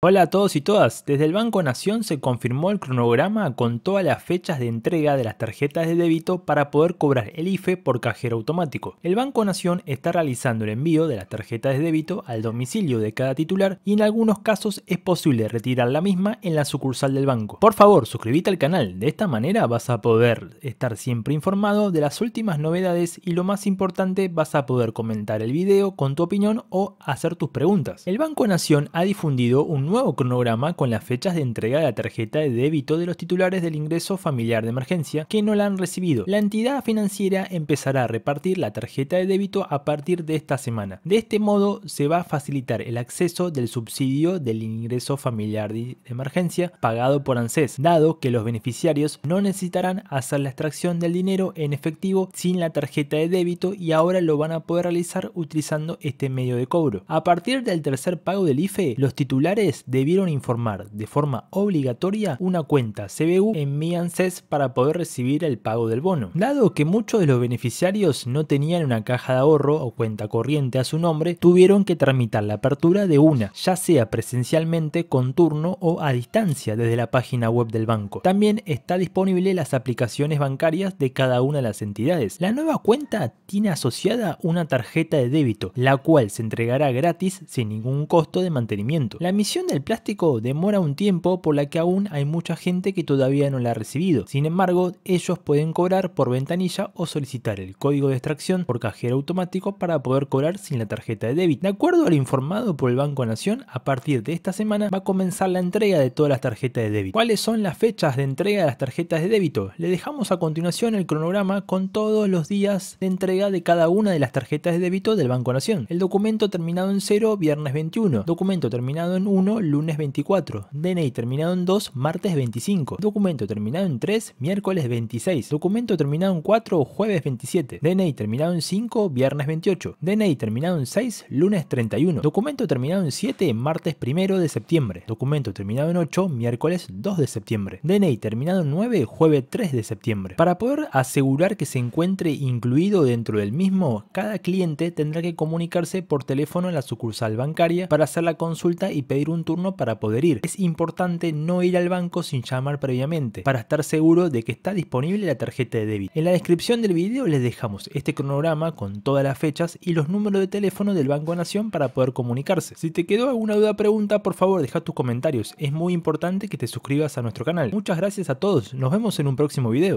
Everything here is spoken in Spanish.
Hola a todos y todas, desde el Banco Nación se confirmó el cronograma con todas las fechas de entrega de las tarjetas de débito para poder cobrar el IFE por cajero automático. El Banco Nación está realizando el envío de las tarjetas de débito al domicilio de cada titular y en algunos casos es posible retirar la misma en la sucursal del banco. Por favor, suscríbete al canal, de esta manera vas a poder estar siempre informado de las últimas novedades y lo más importante vas a poder comentar el video con tu opinión o hacer tus preguntas. El Banco Nación ha difundido un nuevo cronograma con las fechas de entrega de la tarjeta de débito de los titulares del ingreso familiar de emergencia que no la han recibido. La entidad financiera empezará a repartir la tarjeta de débito a partir de esta semana. De este modo se va a facilitar el acceso del subsidio del ingreso familiar de emergencia pagado por ANSES, dado que los beneficiarios no necesitarán hacer la extracción del dinero en efectivo sin la tarjeta de débito y ahora lo van a poder realizar utilizando este medio de cobro. A partir del tercer pago del IFE, los titulares debieron informar de forma obligatoria una cuenta CBU en mi ANSES para poder recibir el pago del bono. Dado que muchos de los beneficiarios no tenían una caja de ahorro o cuenta corriente a su nombre, tuvieron que tramitar la apertura de una, ya sea presencialmente, con turno o a distancia desde la página web del banco. También está disponible las aplicaciones bancarias de cada una de las entidades. La nueva cuenta tiene asociada una tarjeta de débito, la cual se entregará gratis sin ningún costo de mantenimiento. La misión el plástico demora un tiempo por la que aún hay mucha gente que todavía no la ha recibido. Sin embargo, ellos pueden cobrar por ventanilla o solicitar el código de extracción por cajero automático para poder cobrar sin la tarjeta de débito. De acuerdo al informado por el Banco Nación, a partir de esta semana va a comenzar la entrega de todas las tarjetas de débito. ¿Cuáles son las fechas de entrega de las tarjetas de débito? Le dejamos a continuación el cronograma con todos los días de entrega de cada una de las tarjetas de débito del Banco Nación. El documento terminado en 0, viernes 21. Documento terminado en 1, lunes 24, DNI terminado en 2, martes 25, documento terminado en 3, miércoles 26, documento terminado en 4, jueves 27, DNI terminado en 5, viernes 28, DNI terminado en 6, lunes 31, documento terminado en 7, martes 1 de septiembre, documento terminado en 8, miércoles 2 de septiembre, DNI terminado en 9, jueves 3 de septiembre. Para poder asegurar que se encuentre incluido dentro del mismo, cada cliente tendrá que comunicarse por teléfono en la sucursal bancaria para hacer la consulta y pedir un turno para poder ir. Es importante no ir al banco sin llamar previamente para estar seguro de que está disponible la tarjeta de débito. En la descripción del video les dejamos este cronograma con todas las fechas y los números de teléfono del Banco Nación para poder comunicarse. Si te quedó alguna duda o pregunta, por favor deja tus comentarios. Es muy importante que te suscribas a nuestro canal. Muchas gracias a todos. Nos vemos en un próximo video.